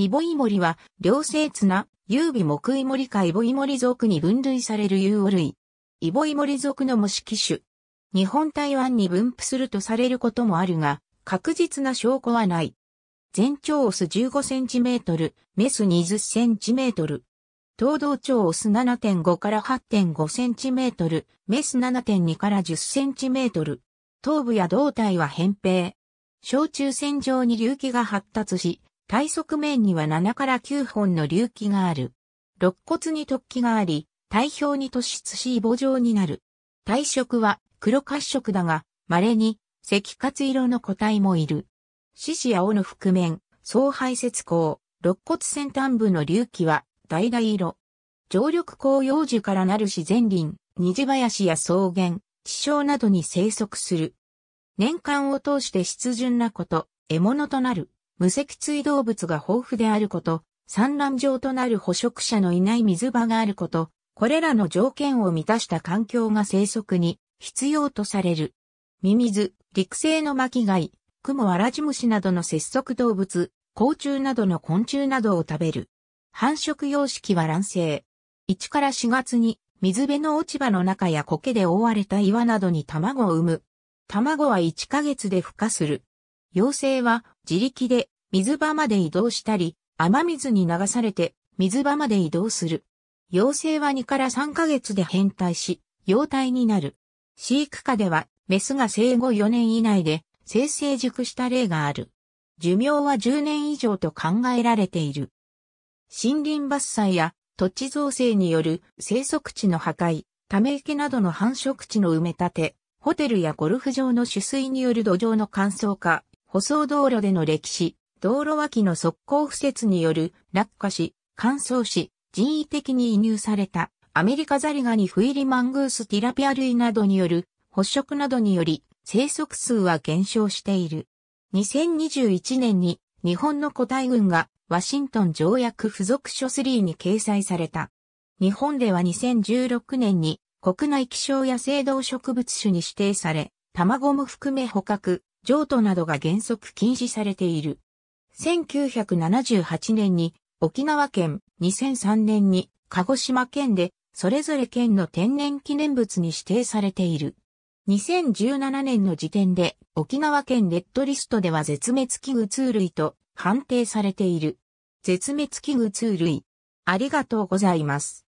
イボイモリは、両生綱、優美木イモリかイボイモリ属に分類される有雄類。イボイモリ属の模式種。日本台湾に分布するとされることもあるが、確実な証拠はない。全長オス15センチメートル、メス20センチメートル。東道長オス7.5から8.5センチメートル、メス7.2から10センチメートル。頭部や胴体は扁平。小中線上に隆起が発達し、体側面には7から9本の隆起がある。肋骨に突起があり、体表に突出しイ状になる。体色は黒褐色だが、稀に赤褐色の個体もいる。獅子や尾の覆面、総排泄口、肋骨先端部の隆起は橙色。常緑紅葉樹からなる自然林、虹林や草原、地床などに生息する。年間を通して湿潤なこと、獲物となる。無脊椎動物が豊富であること、産卵場となる捕食者のいない水場があること、これらの条件を満たした環境が生息に必要とされる。ミミズ、陸生の巻貝、クモアラジムシなどの節足動物、甲虫などの昆虫などを食べる。繁殖様式は卵生。1から4月に水辺の落ち葉の中や苔で覆われた岩などに卵を産む。卵は1ヶ月で孵化する。幼生は自力で水場まで移動したり、雨水に流されて水場まで移動する。幼生は2から3ヶ月で変態し、幼体になる。飼育下では、メスが生後4年以内で、生成熟した例がある。寿命は10年以上と考えられている。森林伐採や土地造成による生息地の破壊、ため池などの繁殖地の埋め立て、ホテルやゴルフ場の取水による土壌の乾燥化、舗装道路での歴史、道路脇の速攻不設による落下し、乾燥し、人為的に移入されたアメリカザリガニフイリマングースティラピア類などによる捕食などにより生息数は減少している。2021年に日本の個体群がワシントン条約付属書3に掲載された。日本では2016年に国内気象や生動植物種に指定され、卵も含め捕獲、譲渡などが原則禁止されている。1978年に沖縄県、2003年に鹿児島県で、それぞれ県の天然記念物に指定されている。2017年の時点で沖縄県レッドリストでは絶滅危惧通類と判定されている。絶滅危惧通類。ありがとうございます。